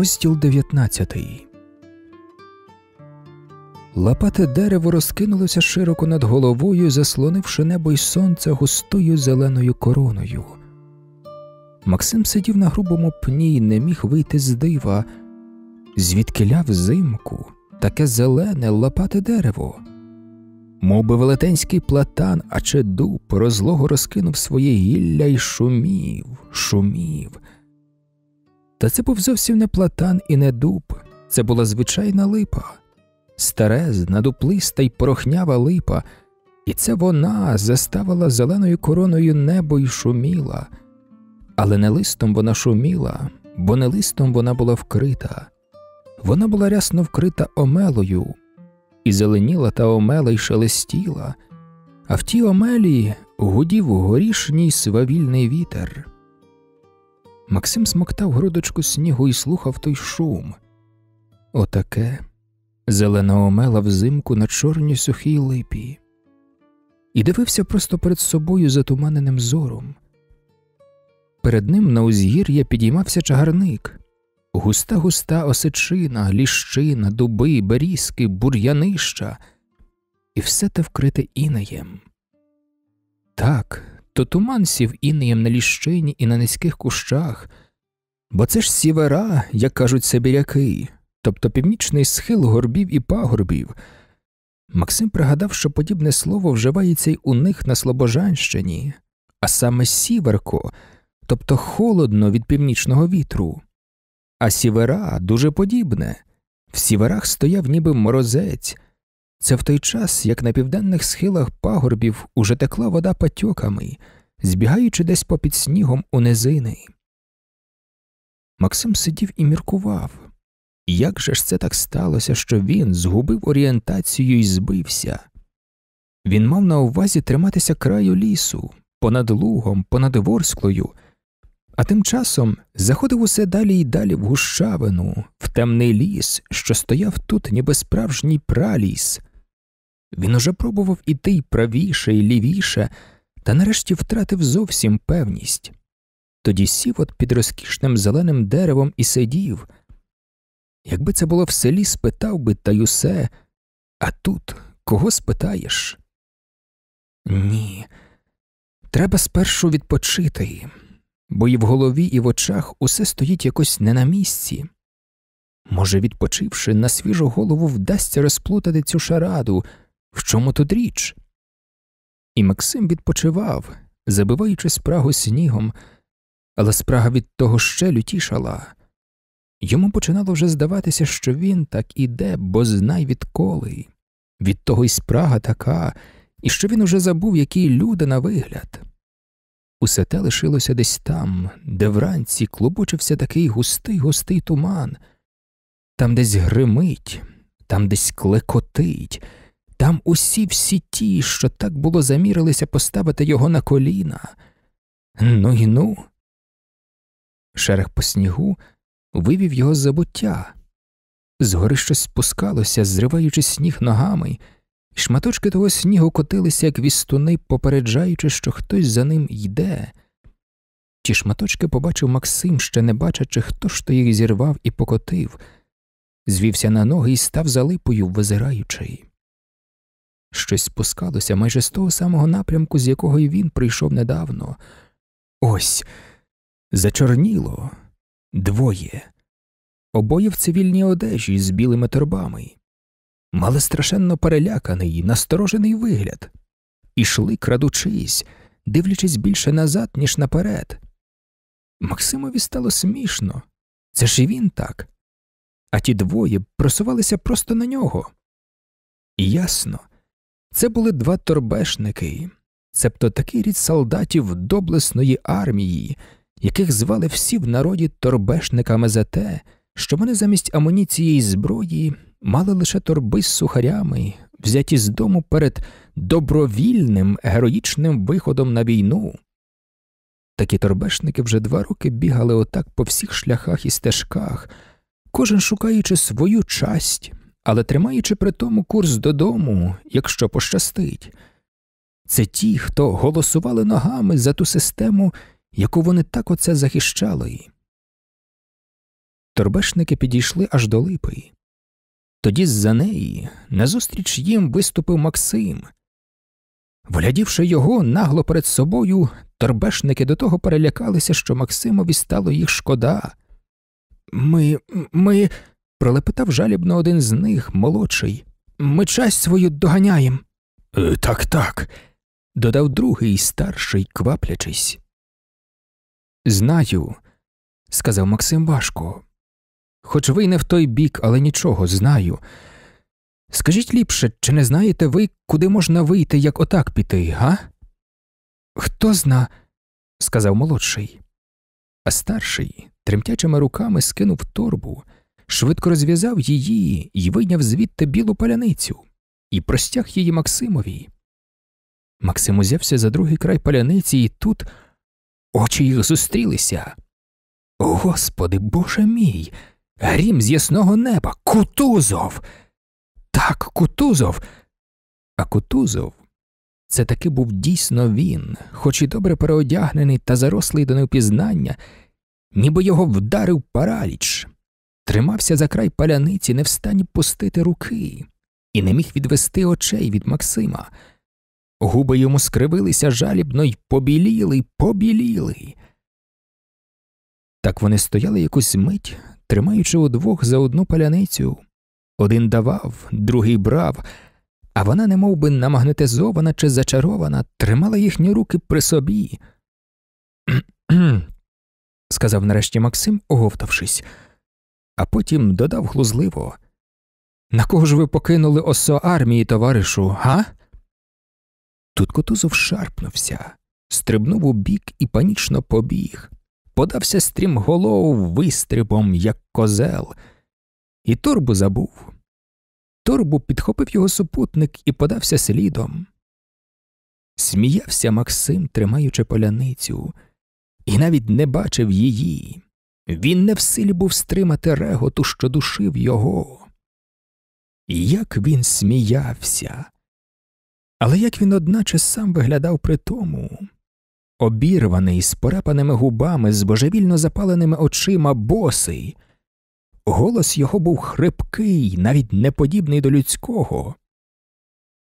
Розділ 19 Лапате дерево розкинулося широко над головою, заслонивши небо й сонце густою зеленою короною. Максим сидів на грубому пні і не міг вийти з дива, звідкиля зимку таке зелене лапате дерево. Мов би велетенський платан, а чи дуб розлого розкинув своє гілля й шумів, шумів. Та це був зовсім не платан і не дуб, це була звичайна липа, старезна, дуплиста й порохнява липа, і це вона заставила зеленою короною небо й шуміла, але не листом вона шуміла, бо не листом вона була вкрита. Вона була рясно вкрита омелою, і зеленіла та омела й шелестіла, а в тій омелі гудів горішній свавільний вітер. Максим смоктав грудочку снігу і слухав той шум. Отаке зелена омела взимку на чорній сухій липі, і дивився просто перед собою затуманеним зором. Перед ним на узгір'я підіймався чагарник, густа густа осечина, ліщина, дуби, берізки, бур'янища, і все те вкрите інеєм. Так, то туман сів інеєм на ліщині і на низьких кущах, бо це ж сівера, як кажуть сибіряки, тобто північний схил горбів і пагорбів. Максим пригадав, що подібне слово вживається й у них на Слобожанщині, а саме сіверко, тобто холодно від північного вітру. А сівера дуже подібне. В сіверах стояв ніби морозець. Це в той час, як на південних схилах пагорбів уже текла вода патьоками, збігаючи десь попід снігом у низини. Максим сидів і міркував, як же ж це так сталося, що він згубив орієнтацію і збився. Він мав на увазі триматися краю лісу, понад лугом, понад ворсклою, а тим часом заходив усе далі й далі в гущавину, в темний ліс, що стояв тут, ніби справжній праліс, він уже пробував іти й правіше, і лівіше, та нарешті втратив зовсім певність. Тоді сів от під розкішним зеленим деревом і сидів. Якби це було в селі, спитав би та й усе, а тут кого спитаєш? Ні, треба спершу відпочити, бо і в голові, і в очах усе стоїть якось не на місці. Може, відпочивши, на свіжу голову вдасться розплутати цю шараду. В чому тут річ? І Максим відпочивав, забиваючи спрагу снігом, але спрага від того ще лютішала. Йому починало вже здаватися, що він так іде, бо знай відколи, від того й спрага така, і що він уже забув, який люди на вигляд. Усе те лишилося десь там, де вранці клубочився такий густий густий туман, там десь гримить, там десь клекотить. Там усі всі ті, що так було замірилися поставити його на коліна. Ну і ну. Шерех по снігу вивів його з забуття. Згори щось спускалося, зриваючи сніг ногами, і шматочки того снігу котилися, як вістуни, попереджаючи, що хтось за ним йде. Ті шматочки побачив Максим, ще не бачачи, хто ж то їх зірвав і покотив, звівся на ноги і став залипою, визираючи. Щось спускалося майже з того самого напрямку, з якого і він прийшов недавно. Ось зачорніло двоє, обоє в цивільній одежі з білими торбами, мали страшенно переляканий, насторожений вигляд, ішли, крадучись, дивлячись більше назад, ніж наперед. Максимові стало смішно це ж і він так. А ті двоє просувалися просто на нього. І ясно. Це були два торбешники, цебто такий рід солдатів доблесної армії, яких звали всі в народі торбешниками за те, що вони замість амуніції й зброї мали лише торби з сухарями, взяті з дому перед добровільним героїчним виходом на війну. Такі торбешники вже два роки бігали отак по всіх шляхах і стежках, кожен шукаючи свою часть, але тримаючи при тому курс додому, якщо пощастить. Це ті, хто голосували ногами за ту систему, яку вони так оце захищали. Торбешники підійшли аж до липи. Тоді з-за неї назустріч їм виступив Максим. Вглядівши його нагло перед собою, торбешники до того перелякалися, що Максимові стало їх шкода. Ми. ми пролепетав жалібно один з них, молодший. Ми часть свою доганяєм. «Е, так, так, додав другий старший, кваплячись. Знаю, сказав Максим важко. Хоч ви не в той бік, але нічого знаю. Скажіть ліпше, чи не знаєте ви, куди можна вийти, як отак піти, га? Хто зна, сказав молодший. А старший тремтячими руками скинув торбу швидко розв'язав її і вийняв звідти білу паляницю і простяг її Максимові. Максим узявся за другий край паляниці, і тут очі їх зустрілися. Господи Боже мій, грім з ясного неба, кутузов. Так, кутузов. А кутузов це таки був дійсно він, хоч і добре переодягнений та зарослий до невпізнання, ніби його вдарив параліч тримався за край паляниці, не встані пустити руки, і не міг відвести очей від Максима. Губи йому скривилися жалібно й побіліли побіліли. Так вони стояли якусь мить, тримаючи удвох за одну паляницю. Один давав, другий брав, а вона, немов би намагнетизована чи зачарована, тримала їхні руки при собі. сказав нарешті Максим, оговтавшись а потім додав глузливо На кого ж ви покинули осо армії, товаришу, га? Тут котузов шарпнувся, стрибнув у бік і панічно побіг, подався стрімголов вистрибом, як козел, і торбу забув. Торбу підхопив його супутник і подався слідом. Сміявся Максим, тримаючи поляницю, і навіть не бачив її. Він не в силі був стримати реготу, що душив його. Як він сміявся, але як він, одначе, сам виглядав при тому, обірваний, з порапаними губами, з божевільно запаленими очима, босий, голос його був хрипкий, навіть неподібний до людського.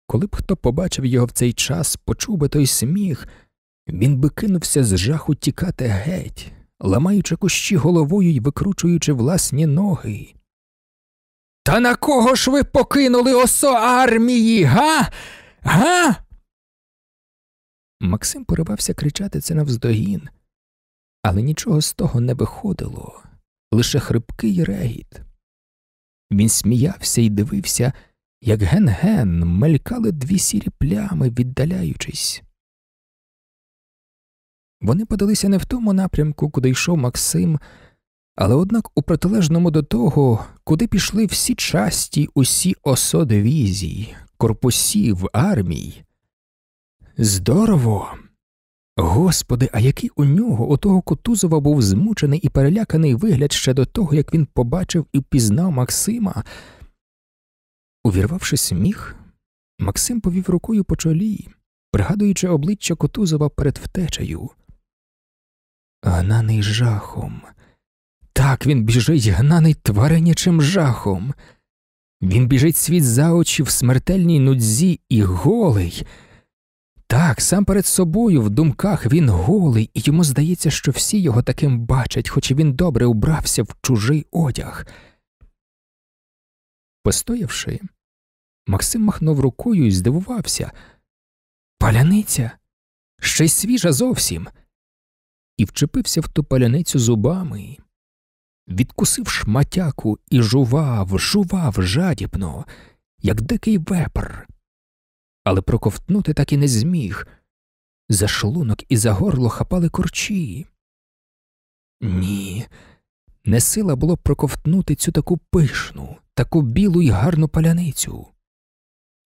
Коли б хто побачив його в цей час, почув би той сміх, він би кинувся з жаху тікати геть ламаючи кущі головою й викручуючи власні ноги. Та на кого ж ви покинули осо армії, га? Га? Максим поривався кричати це навздогін, але нічого з того не виходило, лише хрипкий регіт. Він сміявся і дивився, як ген-ген мелькали дві сірі плями, віддаляючись. Вони подалися не в тому напрямку, куди йшов Максим, але однак у протилежному до того, куди пішли всі часті, усі осо дивізій, корпусів, армій. Здорово! Господи, а який у нього, у того Кутузова, був змучений і переляканий вигляд ще до того, як він побачив і впізнав Максима. Увірвавши сміх, Максим повів рукою по чолі, пригадуючи обличчя Кутузова перед втечею гнаний жахом. Так він біжить, гнаний тваринячим жахом. Він біжить світ за очі в смертельній нудзі і голий. Так, сам перед собою в думках він голий, і йому здається, що всі його таким бачать, хоч і він добре убрався в чужий одяг. Постоявши, Максим махнув рукою і здивувався. Паляниця ще й свіжа зовсім і вчепився в ту паляницю зубами. Відкусив шматяку і жував, жував жадібно, як дикий вепр. Але проковтнути так і не зміг. За шлунок і за горло хапали корчі. Ні, не сила було проковтнути цю таку пишну, таку білу й гарну паляницю.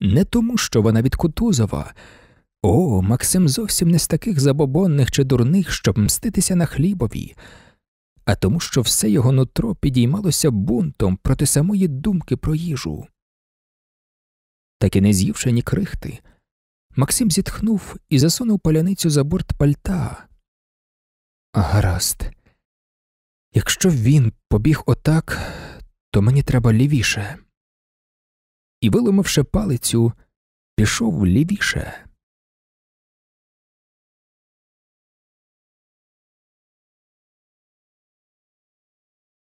Не тому, що вона від Кутузова, о, Максим зовсім не з таких забобонних чи дурних, щоб мститися на хлібові, а тому, що все його нутро підіймалося бунтом проти самої думки про їжу. Так і не з'ївши ні крихти, Максим зітхнув і засунув паляницю за борт пальта. Гаразд, якщо він побіг отак, то мені треба лівіше. І, виломивши палицю, пішов лівіше.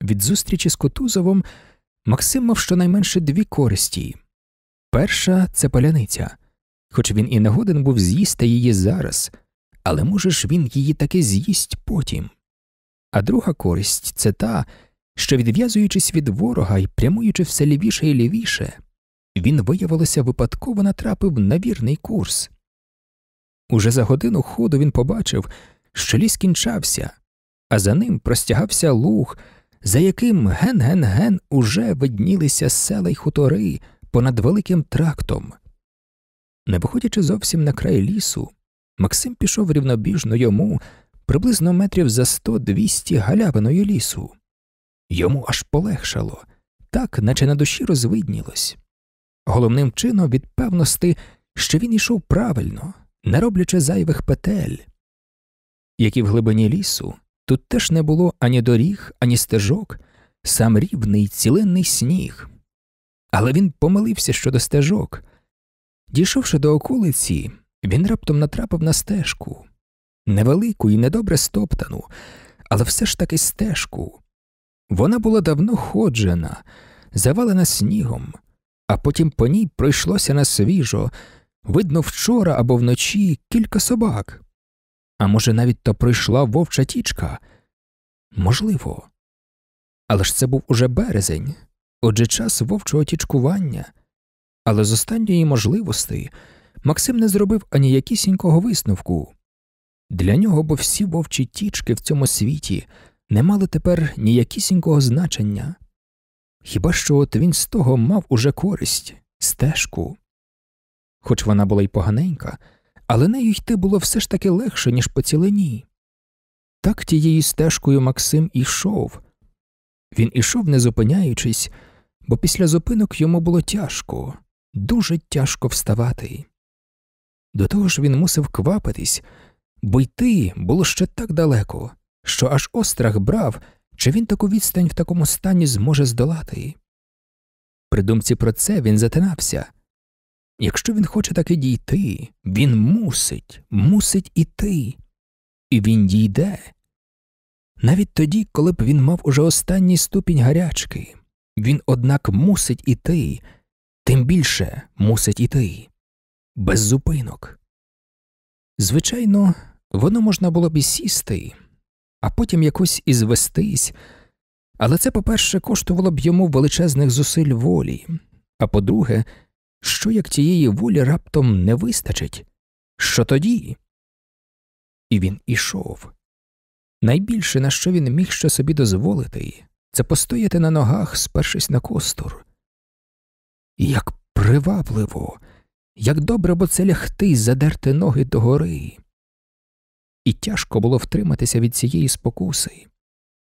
Від зустрічі з Котузовим Максим мав щонайменше дві користі. Перша це поляниця, хоч він і не годен був з'їсти її зараз, але може ж він її таки з'їсть потім. А друга користь це та, що, відв'язуючись від ворога і прямуючи все лівіше і лівіше, він, виявилося, випадково натрапив на вірний курс. Уже за годину ходу він побачив, що ліс кінчався, а за ним простягався луг за яким ген-ген-ген уже виднілися села й хутори понад великим трактом. Не виходячи зовсім на край лісу, Максим пішов рівнобіжно йому приблизно метрів за сто двісті галявиною лісу. Йому аж полегшало, так наче на душі розвиднілось. Головним чином від певності, що він йшов правильно, не роблячи зайвих петель, які в глибині лісу Тут теж не було ані доріг, ані стежок, сам рівний ціленний сніг. Але він помилився щодо стежок. Дійшовши до околиці, він раптом натрапив на стежку невелику і недобре стоптану, але все ж таки стежку. Вона була давно ходжена, завалена снігом, а потім по ній пройшлося на свіжо, видно, вчора або вночі кілька собак а може, навіть то прийшла вовча тічка? Можливо. Але ж це був уже березень, отже час вовчого тічкування. Але з останньої можливості Максим не зробив ані якісінького висновку. Для нього, бо всі вовчі тічки в цьому світі не мали тепер ніякісінького значення. Хіба що от він з того мав уже користь, стежку. Хоч вона була й поганенька, але нею йти було все ж таки легше, ніж по цілені. Так тією стежкою Максим ішов. Він ішов, не зупиняючись, бо після зупинок йому було тяжко, дуже тяжко вставати. До того ж він мусив квапитись, бо йти було ще так далеко, що аж острах брав, чи він таку відстань в такому стані зможе здолати. При думці про це він затинався. Якщо він хоче таки дійти, він мусить, мусить іти, і він дійде. Навіть тоді, коли б він мав уже останній ступінь гарячки, він, однак, мусить іти, тим більше мусить іти, без зупинок. Звичайно, воно можна було б і сісти, а потім якось ізвестись, але це, по перше, коштувало б йому величезних зусиль волі, а по друге, що як цієї волі раптом не вистачить? Що тоді? І він ішов. Найбільше, на що він міг ще собі дозволити, це постояти на ногах, спершись на костур. І як привабливо, як добре бо це лягти задерти ноги догори. І тяжко було втриматися від цієї спокуси.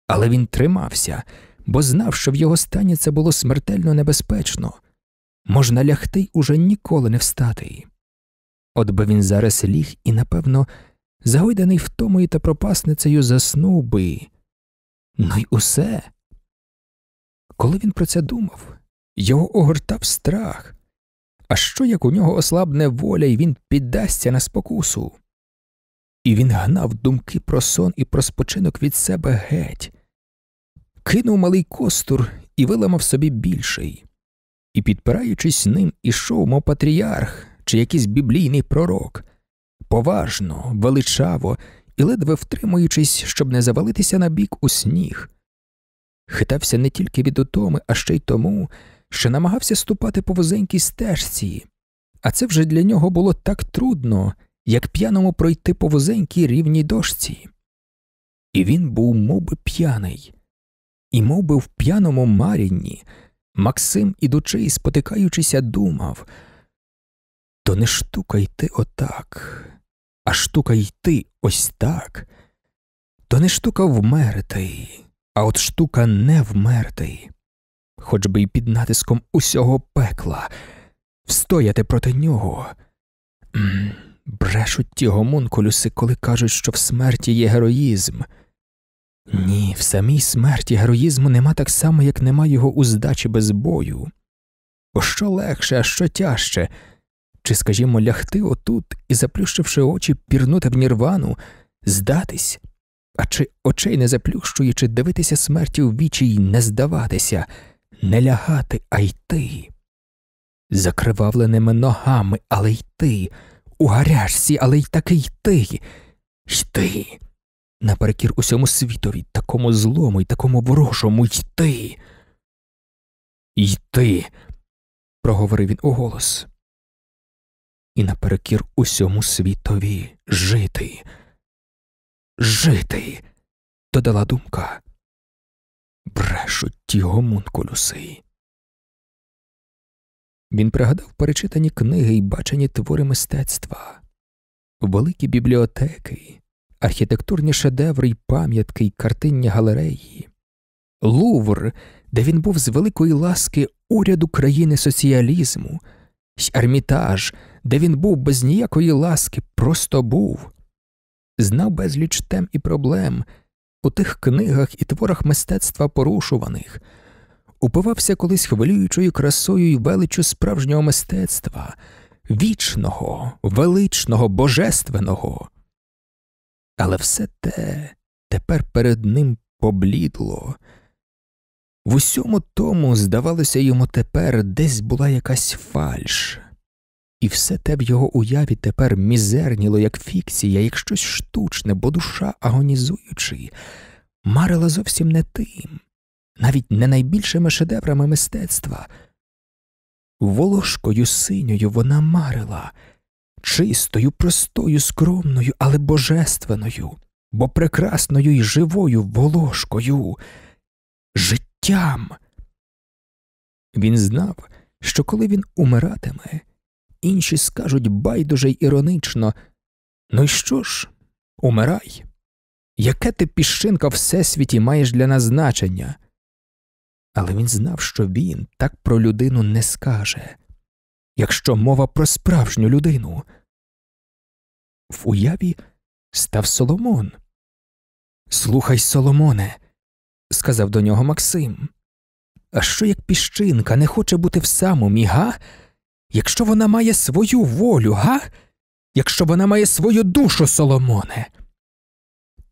Але він тримався, бо знав, що в його стані це було смертельно небезпечно можна лягти й уже ніколи не встати. От би він зараз ліг і, напевно, загойданий втомою та пропасницею заснув би. Ну й усе. Коли він про це думав, його огортав страх. А що як у нього ослабне воля, і він піддасться на спокусу? І він гнав думки про сон і про спочинок від себе геть, кинув малий костур і виламав собі більший і, підпираючись ним, ішов, мов патріарх чи якийсь біблійний пророк, поважно, величаво і ледве втримуючись, щоб не завалитися на бік у сніг. Хитався не тільки від утоми, а ще й тому, що намагався ступати по вузенькій стежці, а це вже для нього було так трудно, як п'яному пройти по вузенькій рівній дошці. І він був мов би, п'яний, і мов би, в п'яному марінні. Максим, ідучи і спотикаючися, думав то не штука йти отак, а штука йти ось так. То не штука вмерти, а от штука не вмерти, хоч би й під натиском усього пекла, встояти проти нього. Брешуть ті гомонколюси, коли кажуть, що в смерті є героїзм. Ні, в самій смерті героїзму нема так само, як нема його у здачі без бою. Що легше, а що тяжче, чи, скажімо, лягти отут і, заплющивши очі, пірнути в нірвану, здатись, а чи очей не заплющуючи, дивитися смерті в вічі й не здаватися, не лягати, а йти, закривавленими ногами, але йти, у гарячці, але й таки йти, йти наперекір усьому світові, такому злому і такому ворожому йти. Йти, проговорив він уголос. І наперекір усьому світові жити. Жити, додала думка. Брешуть ті гомункулюси. Він пригадав перечитані книги і бачені твори мистецтва, великі бібліотеки, архітектурні шедеври й пам'ятки й картинні галереї, Лувр, де він був з великої ласки уряду країни соціалізму, й армітаж, де він був без ніякої ласки, просто був, знав безліч тем і проблем у тих книгах і творах мистецтва порушуваних, упивався колись хвилюючою красою і величю справжнього мистецтва. Вічного, величного, божественного, але все те тепер перед ним поблідло. В усьому тому, здавалося йому тепер десь була якась фальш, і все те в його уяві тепер мізерніло, як фікція, як щось штучне, бо душа, агонізуючи, марила зовсім не тим, навіть не найбільшими шедеврами мистецтва. Волошкою синьою вона марила чистою, простою, скромною, але божественною, бо прекрасною і живою волошкою, життям. Він знав, що коли він умиратиме, інші скажуть байдуже й іронично Ну і що ж, умирай? Яке ти піщинка всесвіті маєш для назначення? Але він знав, що він так про людину не скаже якщо мова про справжню людину. В уяві став Соломон. Слухай, Соломоне, сказав до нього Максим. А що як піщинка не хоче бути в самому, га? Якщо вона має свою волю, га? Якщо вона має свою душу, Соломоне.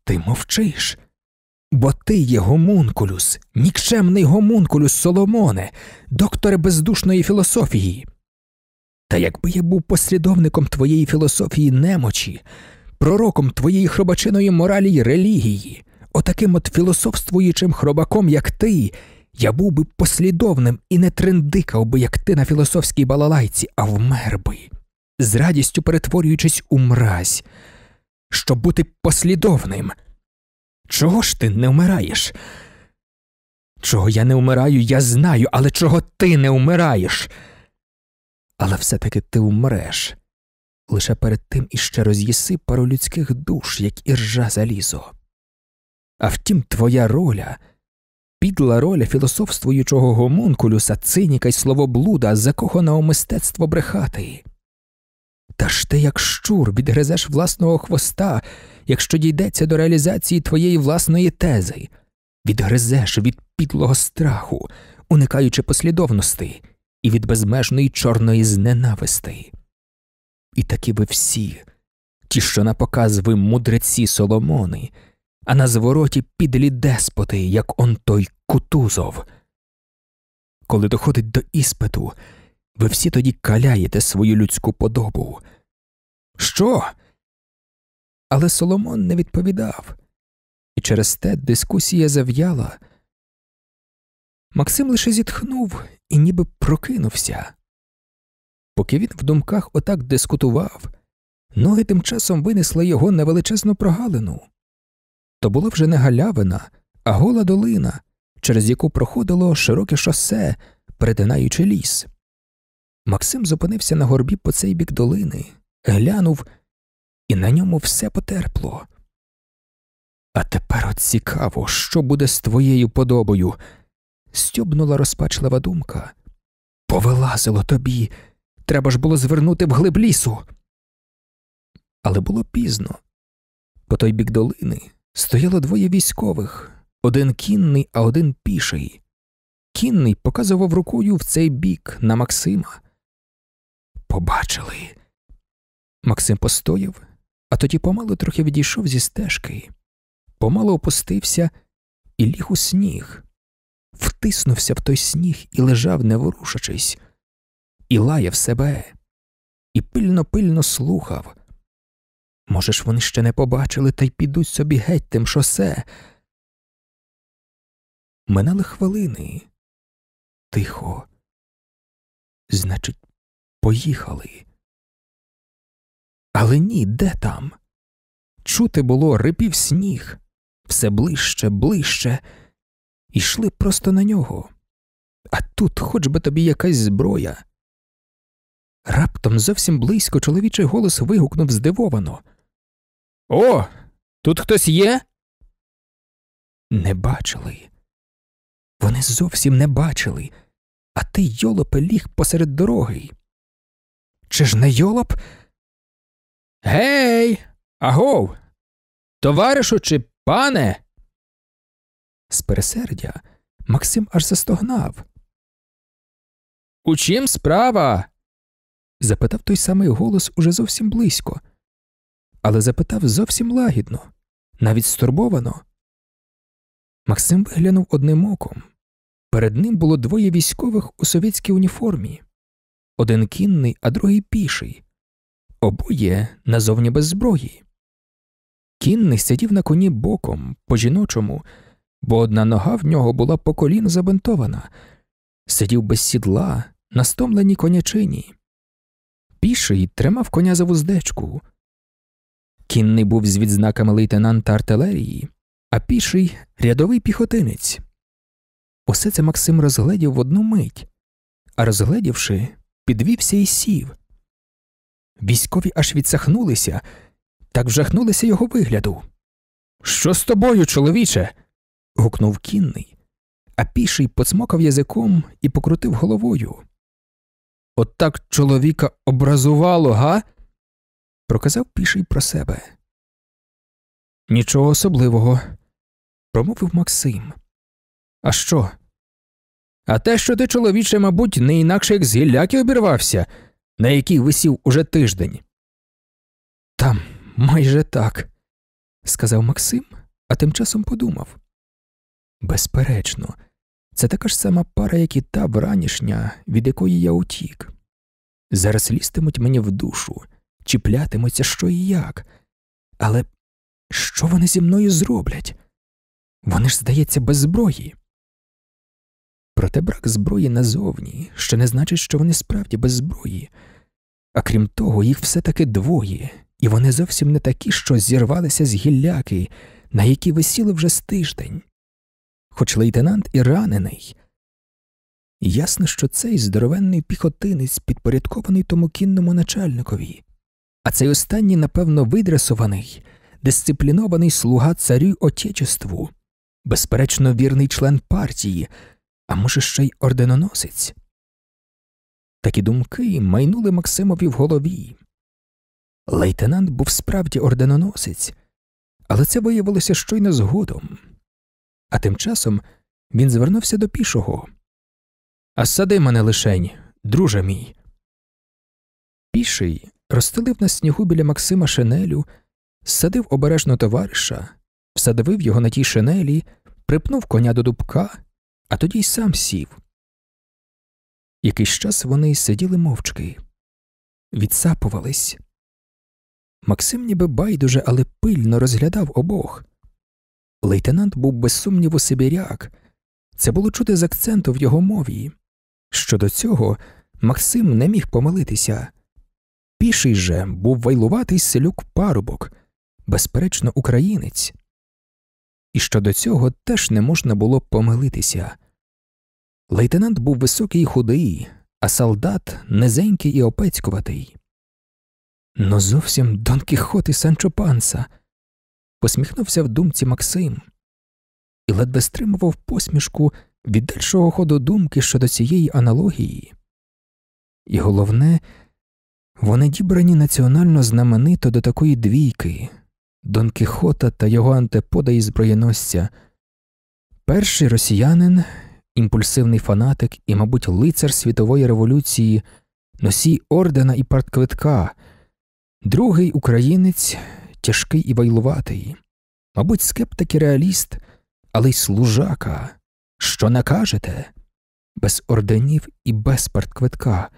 Ти мовчиш, бо ти є гомункулюс, нікчемний гомункулюс Соломоне, докторе бездушної філософії. Та якби я був послідовником твоєї філософії немочі, пророком твоєї хробачиної моралі й релігії, отаким от філософствуючим хробаком, як ти, я був би послідовним і не триндикав би, як ти на філософській балалайці, а вмер би, з радістю перетворюючись у мразь, щоб бути послідовним. Чого ж ти не вмираєш? Чого я не вмираю, я знаю, але чого ти не вмираєш? але все-таки ти умреш. Лише перед тим іще роз'їси пару людських душ, як іржа залізо. А втім, твоя роля, підла роля філософствуючого гомункулюса, циніка й словоблуда, закоханого мистецтво брехати. Та ж ти, як щур, відгризеш власного хвоста, якщо дійдеться до реалізації твоєї власної тези, відгризеш від підлого страху, уникаючи послідовності і від безмежної чорної зненависти. І такі ви всі, ті, що на показ ви мудреці Соломони, а на звороті підлі деспоти, як он той кутузов. Коли доходить до іспиту, ви всі тоді каляєте свою людську подобу. Що? Але Соломон не відповідав, і через те дискусія зав'яла. Максим лише зітхнув і ніби прокинувся. Поки він в думках отак дискутував, ноги тим часом винесли його на величезну прогалину. То була вже не галявина, а гола долина, через яку проходило широке шосе, перетинаючи ліс. Максим зупинився на горбі по цей бік долини, глянув, і на ньому все потерпло. А тепер от цікаво, що буде з твоєю подобою стюбнула розпачлива думка. Повилазило тобі. Треба ж було звернути в глиб лісу. Але було пізно. По той бік долини стояло двоє військових один кінний, а один піший. Кінний показував рукою в цей бік на Максима. Побачили. Максим постояв, а тоді помало трохи відійшов зі стежки, помало опустився і ліг у сніг втиснувся в той сніг і лежав, не ворушачись, і лаяв себе, і пильно пильно слухав. Може ж, вони ще не побачили та й підуть собі геть тим шосе. Минали хвилини. Тихо. Значить, поїхали. Але ні, де там? Чути було, рипів сніг, все ближче, ближче йшли просто на нього. А тут хоч би тобі якась зброя. Раптом зовсім близько чоловічий голос вигукнув здивовано. О, тут хтось є? Не бачили. Вони зовсім не бачили, а ти йолопе ліг посеред дороги. Чи ж не йолоп? Гей, агов, товаришу чи пане? З пересердя Максим аж застогнав. У чим справа? запитав той самий голос уже зовсім близько, але запитав зовсім лагідно, навіть стурбовано. Максим виглянув одним оком. Перед ним було двоє військових у совєтській уніформі один кінний, а другий піший, обоє назовні без зброї. Кінний сидів на коні боком, по жіночому бо одна нога в нього була по колін забинтована, сидів без сідла, на стомленій конячині. Піший тримав коня за вуздечку. Кінний був з відзнаками лейтенанта артилерії, а піший рядовий піхотинець. Усе це Максим розгледів в одну мить, а розгледівши, підвівся і сів. Військові аж відсахнулися, так вжахнулися його вигляду. Що з тобою, чоловіче? гукнув кінний, а піший поцмокав язиком і покрутив головою. «От так чоловіка образувало, га? проказав піший про себе. Нічого особливого, промовив Максим. А що? А те, що ти, чоловіче, мабуть, не інакше як з гілляки обірвався, на якій висів уже тиждень. Там майже так, сказав Максим, а тим часом подумав. Безперечно, це така ж сама пара, як і та вранішня, від якої я утік. Зараз лістимуть мені в душу, чіплятимуться що і як, але що вони зі мною зроблять? Вони ж, здається, без зброї. Проте брак зброї назовні, що не значить, що вони справді без зброї, а крім того, їх все таки двоє, і вони зовсім не такі, що зірвалися з гілляки, на які висіли вже з тиждень хоч лейтенант і ранений. Ясно, що цей здоровенний піхотинець підпорядкований тому кінному начальникові, а цей останній, напевно, видресований, дисциплінований слуга царю Отечеству, безперечно, вірний член партії, а може, ще й орденоносець. Такі думки майнули Максимові в голові. Лейтенант був справді орденоносець, але це виявилося щойно згодом. А тим часом він звернувся до пішого. А сади мене лишень, друже мій. Піший розстелив на снігу біля Максима шинелю, садив обережно товариша, всадовив його на тій шинелі, припнув коня до дубка, а тоді й сам сів. Якийсь час вони сиділи мовчки, відсапувались. Максим ніби байдуже, але пильно розглядав обох. Лейтенант був без сумніву сибіряк, це було чути з акценту в його мові. Щодо цього, Максим не міг помилитися. Піший же був вайлуватий селюк парубок, безперечно, українець. І щодо цього теж не можна було помилитися. Лейтенант був високий і худий, а солдат низенький і опецькуватий. Но ну, зовсім Дон Кіхот і Санчо Панса посміхнувся в думці Максим і ледве стримував посмішку від дальшого ходу думки щодо цієї аналогії. І головне, вони дібрані національно знаменито до такої двійки Дон Кіхота та його антипода і зброєносця. Перший росіянин, імпульсивний фанатик і, мабуть, лицар світової революції, носій ордена і партквитка, другий українець, тяжкий і вайлуватий, мабуть, скептик і реаліст, але й служака. Що накажете? Без орденів і без партквитка.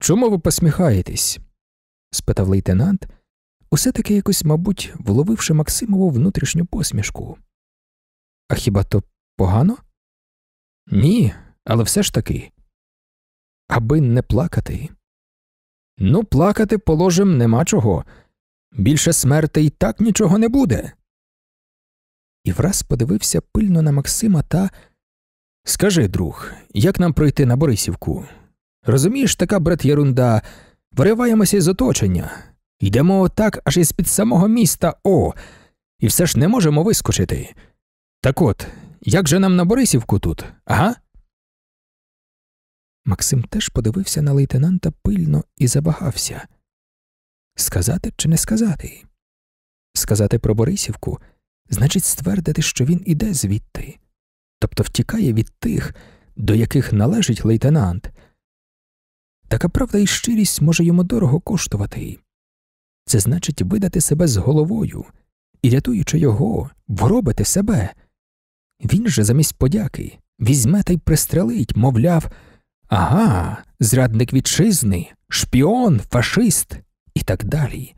Чому ви посміхаєтесь? спитав лейтенант, усе таки якось, мабуть, вловивши Максимову внутрішню посмішку. А хіба то погано? Ні, але все ж таки. Аби не плакати. Ну, плакати, положим, нема чого. Більше смертей так нічого не буде. І враз подивився пильно на Максима та Скажи, друг, як нам пройти на Борисівку? Розумієш, така брат єрунда, вириваємося із оточення, йдемо отак аж із під самого міста О, і все ж не можемо вискочити. Так от, як же нам на Борисівку тут, ага? Максим теж подивився на лейтенанта пильно і забагався. Сказати чи не сказати? Сказати про Борисівку значить ствердити, що він іде звідти, тобто втікає від тих, до яких належить лейтенант. Така правда і щирість може йому дорого коштувати. Це значить видати себе з головою і, рятуючи його, вробити себе. Він же замість подяки візьме та й пристрелить, мовляв, ага, зрадник вітчизни, шпіон, фашист і так далі.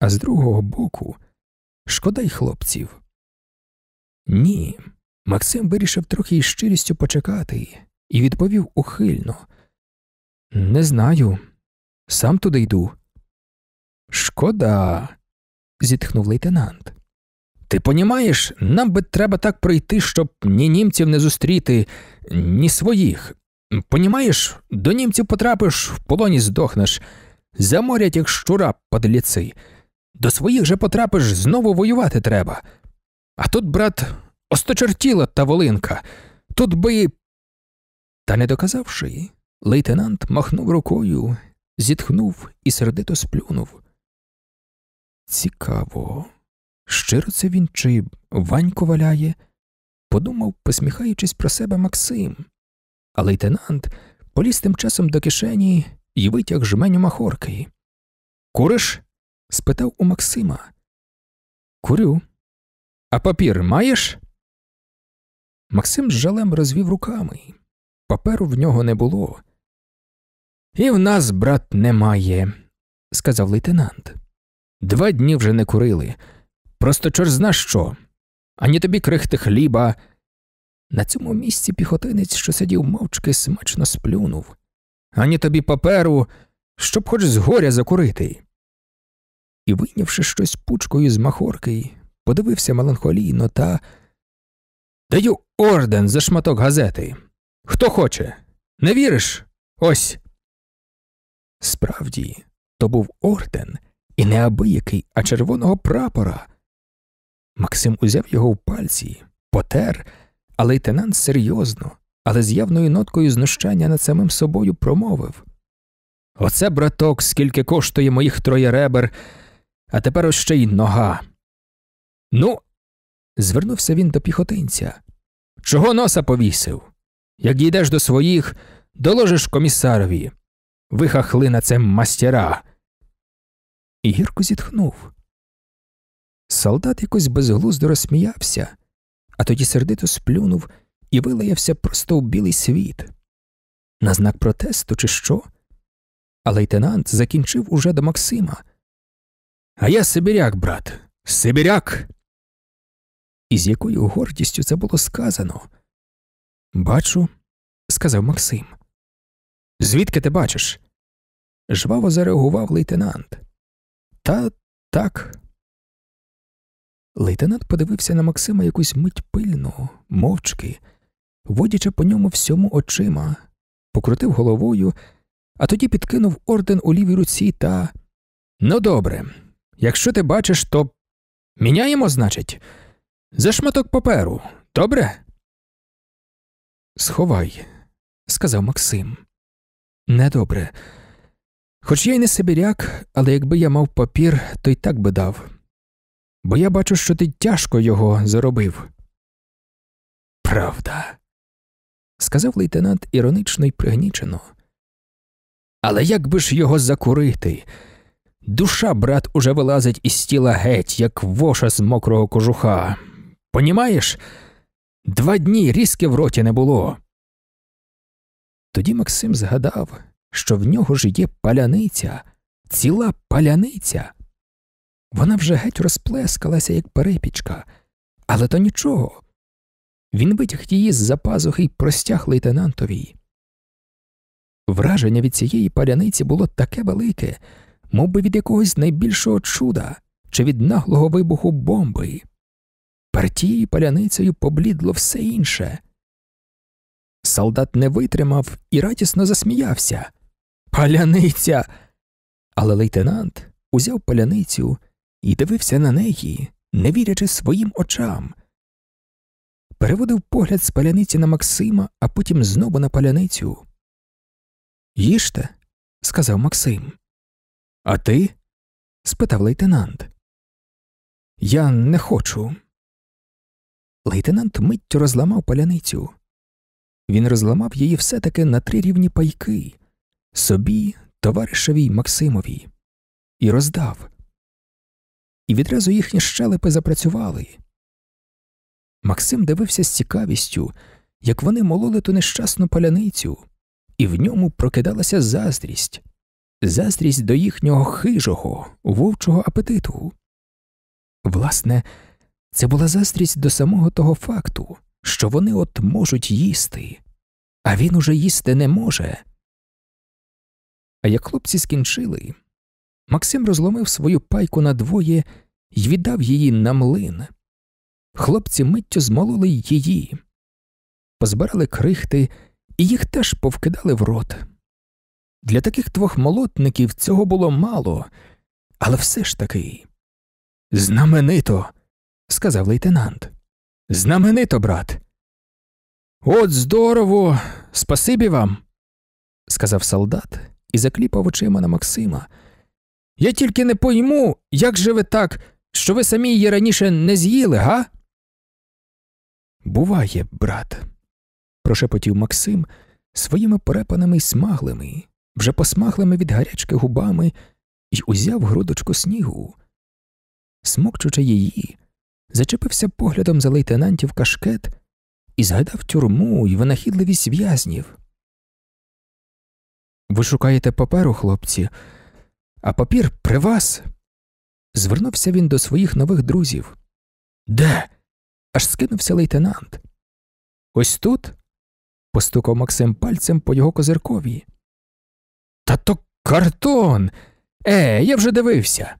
А з другого боку, шкода й хлопців. Ні, Максим вирішив трохи із щирістю почекати і відповів ухильно Не знаю, сам туди йду. Шкода. зітхнув лейтенант. Ти понімаєш, нам би треба так пройти, щоб ні німців не зустріти, ні своїх. Понімаєш, до німців потрапиш, в полоні здохнеш заморять, як щура, подліці. До своїх же потрапиш, знову воювати треба. А тут, брат, осточертіла та волинка. Тут би. Та не доказавши лейтенант махнув рукою, зітхнув і сердито сплюнув. Цікаво, щиро це він чи ванько валяє, подумав, посміхаючись про себе Максим, а лейтенант поліз тим часом до кишені і витяг жменю махорки. Куриш? спитав у Максима. Курю. А папір маєш? Максим з жалем розвів руками. Паперу в нього не було. І в нас, брат, немає, сказав лейтенант. Два дні вже не курили. Просто чор зна що, ані тобі крихти хліба. На цьому місці піхотинець, що сидів мовчки, смачно сплюнув ані тобі паперу, щоб хоч з горя закурити. І, вийнявши щось пучкою з махорки, подивився меланхолійно та Даю орден за шматок газети. Хто хоче? Не віриш? Ось. Справді, то був орден і не абиякий, а червоного прапора. Максим узяв його в пальці, потер, а лейтенант серйозно, але з явною ноткою знущання над самим собою промовив Оце, браток, скільки коштує моїх троє ребер, а тепер ось ще й нога. Ну, звернувся він до піхотинця. Чого носа повісив? Як дійдеш до своїх, доложиш комісарові. Вихахли на це мастера. І гірко зітхнув. Солдат якось безглуздо розсміявся, а тоді сердито сплюнув і вилаявся просто у білий світ. На знак протесту, чи що? А лейтенант закінчив уже до Максима. А я Сибіряк, брат, Сибіряк. І з якою гордістю це було сказано. Бачу, сказав Максим. Звідки ти бачиш? Жваво зареагував лейтенант. Та так. Лейтенант подивився на Максима якусь мить пильно, мовчки водячи по ньому всьому очима, покрутив головою, а тоді підкинув орден у лівій руці та. Ну, добре, якщо ти бачиш, то міняємо, значить, за шматок паперу, добре? Сховай, сказав Максим. Недобре. Хоч я й не сибіряк, але якби я мав папір, то й так би дав. Бо я бачу, що ти тяжко його заробив. Правда сказав лейтенант іронично й пригнічено. Але як би ж його закурити? Душа, брат, уже вилазить із тіла геть, як воша з мокрого кожуха. Понімаєш? Два дні різки в роті не було. Тоді Максим згадав, що в нього ж є паляниця, ціла паляниця. Вона вже геть розплескалася, як перепічка, але то нічого. Він витяг її з за пазухи й простяг лейтенантові. Враження від цієї паляниці було таке велике, мов би від якогось найбільшого чуда чи від наглого вибуху бомби. тією паляницею поблідло все інше. Солдат не витримав і радісно засміявся. Паляниця. Але лейтенант узяв паляницю і дивився на неї, не вірячи своїм очам переводив погляд з паляниці на Максима, а потім знову на паляницю. Їжте, сказав Максим. А ти? спитав лейтенант. Я не хочу. Лейтенант миттю розламав паляницю. Він розламав її все таки на три рівні пайки собі, товаришеві й Максимові, і роздав. І відразу їхні щелепи запрацювали. Максим дивився з цікавістю, як вони мололи ту нещасну паляницю, і в ньому прокидалася заздрість, заздрість до їхнього хижого, вовчого апетиту. Власне, це була заздрість до самого того факту, що вони от можуть їсти, а він уже їсти не може. А як хлопці скінчили, Максим розломив свою пайку надвоє і віддав її на млин хлопці миттю змололи її, позбирали крихти і їх теж повкидали в рот. Для таких двох молотників цього було мало, але все ж таки. Знаменито, сказав лейтенант. Знаменито, брат. От здорово, спасибі вам, сказав солдат і закліпав очима на Максима. Я тільки не пойму, як же ви так, що ви самі її раніше не з'їли, га? Буває, брат, прошепотів Максим своїми перепанами й смаглими, вже посмаглими від гарячки губами, і узяв грудочку снігу. Смокчучи її, зачепився поглядом за лейтенантів кашкет і згадав тюрму і винахідливість в'язнів. Ви шукаєте паперу, хлопці, а папір при вас. Звернувся він до своїх нових друзів. Де? аж скинувся лейтенант. Ось тут? постукав Максим пальцем по його козиркові. Та то картон. Е, я вже дивився.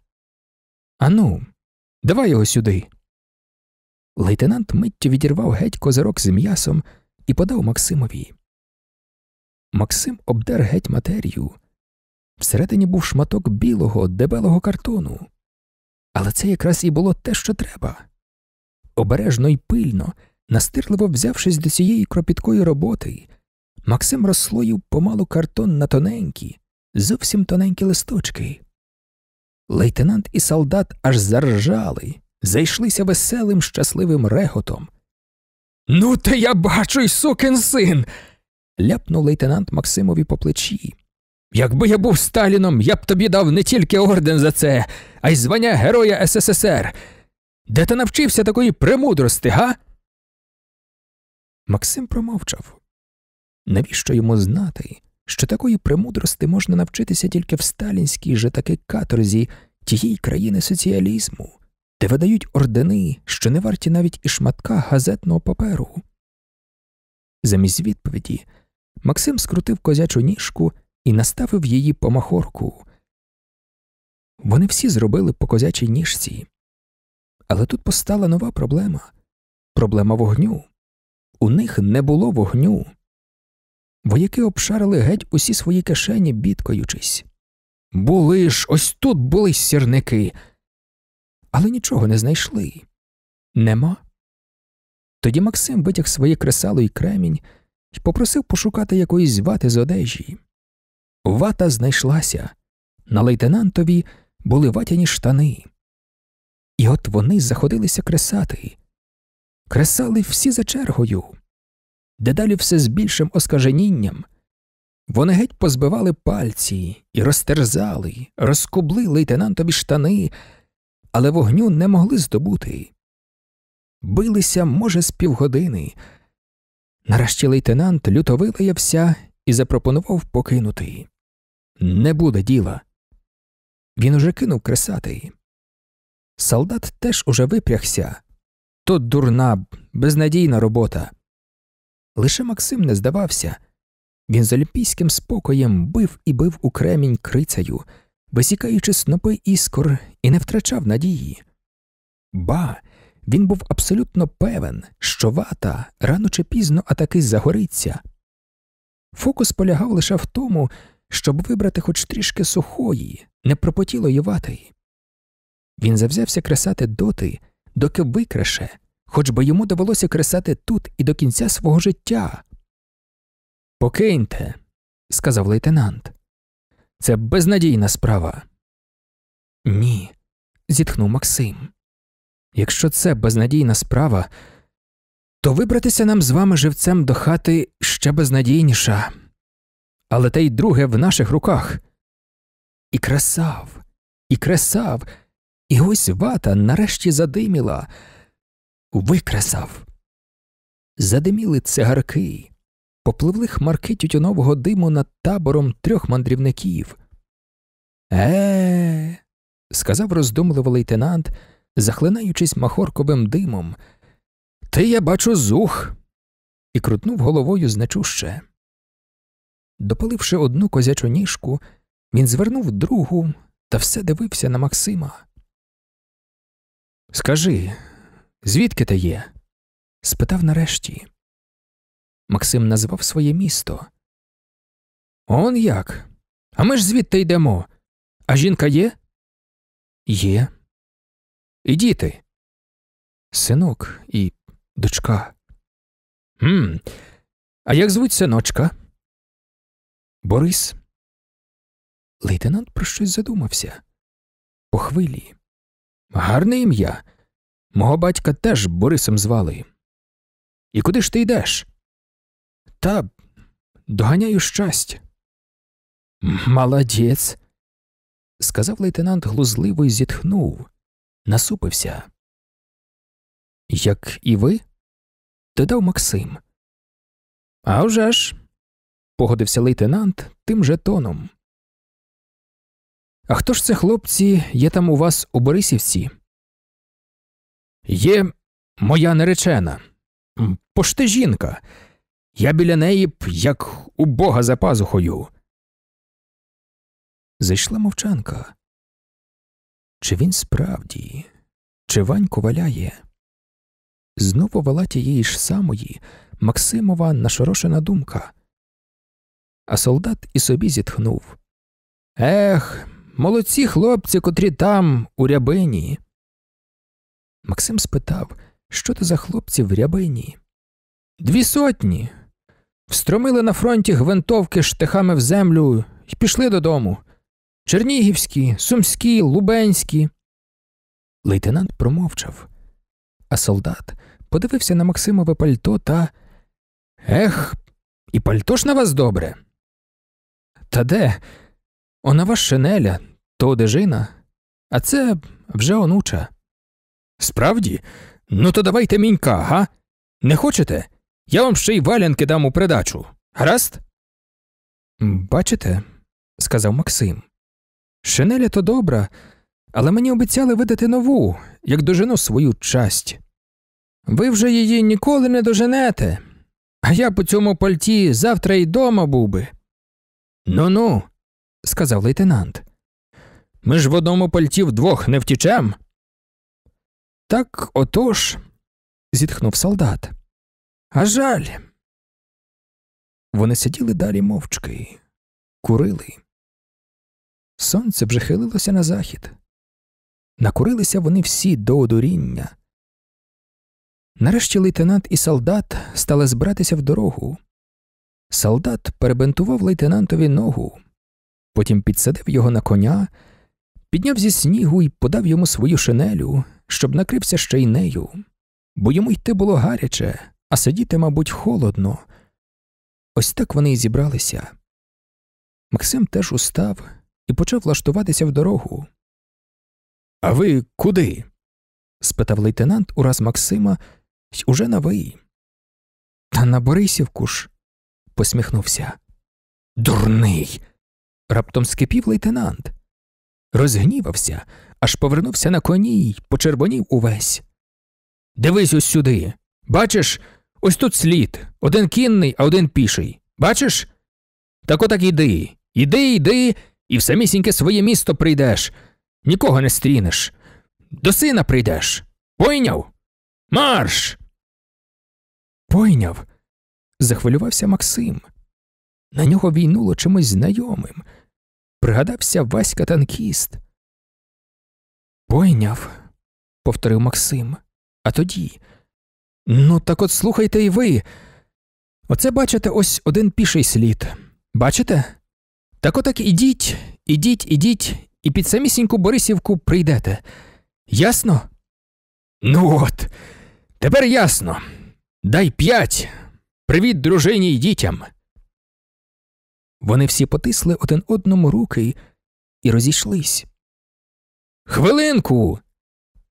Ану, давай його сюди. Лейтенант миттю відірвав геть козирок з м'ясом і подав Максимові. Максим обдер геть матерію. Всередині був шматок білого, дебелого картону. Але це якраз і було те, що треба обережно й пильно, настирливо взявшись до цієї кропіткої роботи, Максим розслоїв помалу картон на тоненькі, зовсім тоненькі листочки. Лейтенант і солдат аж заржали, зайшлися веселим, щасливим реготом. Ну, те я бачу, й сукин син. ляпнув лейтенант Максимові по плечі. Якби я був Сталіном, я б тобі дав не тільки орден за це, а й звання Героя СССР. Де ти навчився такої премудрости, га? Максим промовчав. Навіщо йому знати, що такої премудрости можна навчитися тільки в сталінській же таки каторзі тієї країни соціалізму, де видають ордени, що не варті навіть і шматка газетного паперу? Замість відповіді Максим скрутив козячу ніжку і наставив її по махорку. Вони всі зробили по козячій ніжці. Але тут постала нова проблема проблема вогню. У них не було вогню. Вояки обшарили геть усі свої кишені, бідкаючись. Були ж, ось тут були сірники. Але нічого не знайшли. Нема. Тоді Максим витяг своє кресало і кремінь і попросив пошукати якоїсь вати з одежі. Вата знайшлася. На лейтенантові були ватяні штани. І от вони заходилися кресати, кресали всі за чергою, дедалі все з більшим оскаженінням. Вони геть позбивали пальці і розтерзали, розкубли лейтенантові штани, але вогню не могли здобути. Билися, може, з півгодини. Нарешті лейтенант люто вилаявся і запропонував покинути. Не буде діла. Він уже кинув кресати. Солдат теж уже випрягся. тут дурна, безнадійна робота. Лише Максим не здавався. Він з олімпійським спокоєм бив і бив у кремінь крицею, висікаючи снопи іскор і не втрачав надії. Ба, він був абсолютно певен, що вата рано чи пізно атаки загориться. Фокус полягав лише в тому, щоб вибрати хоч трішки сухої, непропотілої вати. Він завзявся кресати доти, доки викреше, хоч би йому довелося кресати тут і до кінця свого життя. Покиньте, сказав лейтенант. Це безнадійна справа. Ні, зітхнув Максим. Якщо це безнадійна справа, то вибратися нам з вами живцем до хати ще безнадійніша. Але те й друге в наших руках. І кресав, і кресав. І ось вата нарешті задиміла, викресав. Задиміли цигарки, попливли хмарки тютюнового диму над табором трьох мандрівників. Е, сказав роздумливо лейтенант, захлинаючись махорковим димом. Ти я бачу зух. І крутнув головою значуще. Допаливши одну козячу ніжку, він звернув другу та все дивився на Максима. Скажи, звідки ти є? спитав нарешті. Максим назвав своє місто. Он як? А ми ж звідти йдемо. А жінка є? Є. І діти. Синок і дочка. «Хм, А як звуть синочка? Борис. Лейтенант про щось задумався. По хвилі. Гарне ім'я. Мого батька теж Борисом звали. І куди ж ти йдеш? Та доганяю щастя. Молодець. Сказав лейтенант глузливо і зітхнув, насупився. Як і ви? додав Максим. «А вже ж!» – погодився лейтенант тим же тоном. А хто ж це, хлопці, є там у вас у Борисівці? Є моя наречена, пошти жінка. Я біля неї б як у бога за пазухою. Зайшла мовчанка. Чи він справді, чи Ваньку валяє? Знову вела тієї ж самої Максимова нашорошена думка. А солдат і собі зітхнув. Ех, Молодці хлопці, котрі там, у рябині. Максим спитав, що то за хлопці в рябині? Дві сотні. Встромили на фронті гвинтовки штихами в землю і пішли додому. Чернігівські, сумські, лубенські. Лейтенант промовчав, а солдат подивився на Максимове пальто та Ех, і пальто ж на вас добре. Та де? Она ваш шинеля то одежина, а це вже онуча. Справді, ну то давайте мінька, га? Не хочете? Я вам ще й валянки дам у придачу. Гаразд? Бачите, сказав Максим. Шинеля то добра, але мені обіцяли видати нову, як дожену свою часть. Ви вже її ніколи не доженете, а я по цьому пальті завтра й дома був би. Ну ну сказав лейтенант. Ми ж в одному пальті вдвох не втічем. Так отож, зітхнув солдат. А жаль. Вони сиділи далі мовчки, курили. Сонце вже хилилося на захід. Накурилися вони всі до одуріння. Нарешті лейтенант і солдат стали збиратися в дорогу. Солдат перебентував лейтенантові ногу потім підсадив його на коня, підняв зі снігу і подав йому свою шинелю, щоб накрився ще й нею, бо йому йти було гаряче, а сидіти, мабуть, холодно. Ось так вони й зібралися. Максим теж устав і почав влаштуватися в дорогу. А ви куди? спитав лейтенант ураз Максима й уже на ви. Та на Борисівку ж, посміхнувся. Дурний раптом скипів лейтенант. Розгнівався, аж повернувся на коні й почервонів увесь. Дивись ось сюди. Бачиш, ось тут слід. Один кінний, а один піший. Бачиш? Так отак іди. Іди, іди, і в самісіньке своє місто прийдеш. Нікого не стрінеш. До сина прийдеш. Пойняв? Марш. Пойняв. захвилювався Максим. На нього війнуло чимось знайомим пригадався Васька танкіст. Пойняв, повторив Максим. А тоді. Ну, так от слухайте і ви. Оце бачите ось один піший слід. Бачите? Так отак ідіть, ідіть, ідіть, і під самісіньку Борисівку прийдете. Ясно? Ну от, тепер ясно. Дай п'ять. Привіт, дружині і дітям. Вони всі потисли один одному руки і розійшлись. Хвилинку.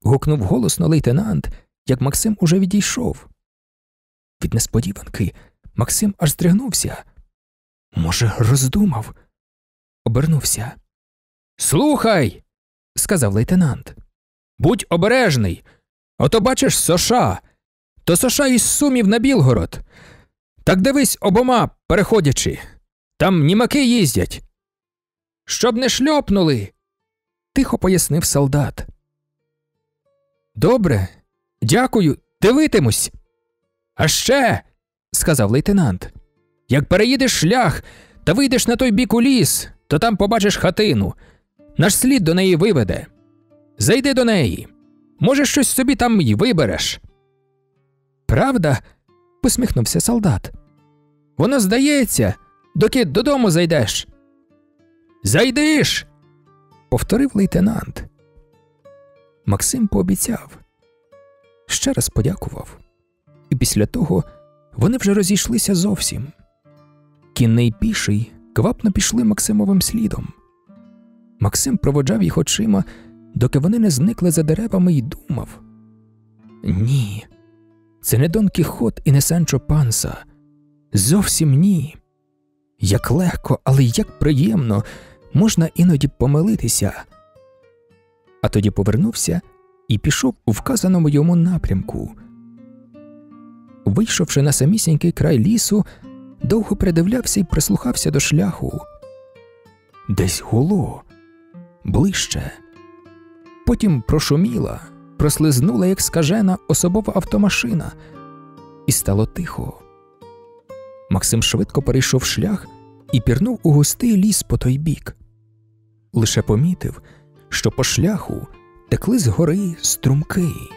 гукнув голосно лейтенант, як Максим уже відійшов. Від несподіванки Максим аж здригнувся. Може, роздумав, обернувся. Слухай, сказав лейтенант. Будь обережний. Ото бачиш США. то США із сумів на Білгород. Так дивись обома, переходячи. Там німаки їздять. Щоб не шльопнули, тихо пояснив солдат. Добре, дякую, дивитимусь. А ще, сказав лейтенант, як переїдеш шлях та вийдеш на той бік у ліс, то там побачиш хатину. Наш слід до неї виведе. Зайди до неї. Може, щось собі там й вибереш. Правда? посміхнувся солдат. Воно здається, доки додому зайдеш. Зайдиш. повторив лейтенант. Максим пообіцяв, ще раз подякував, і після того вони вже розійшлися зовсім. Кінний піший квапно пішли Максимовим слідом. Максим проводжав їх очима, доки вони не зникли за деревами і думав: Ні, це не Дон Кіхот і не Санчо Панса. Зовсім ні як легко, але як приємно можна іноді помилитися. А тоді повернувся і пішов у вказаному йому напрямку. Вийшовши на самісінький край лісу, довго придивлявся і прислухався до шляху. Десь гуло, ближче. Потім прошуміла, прослизнула, як скажена, особова автомашина, і стало тихо. Максим швидко перейшов шлях і пірнув у густий ліс по той бік. Лише помітив, що по шляху текли з гори струмки.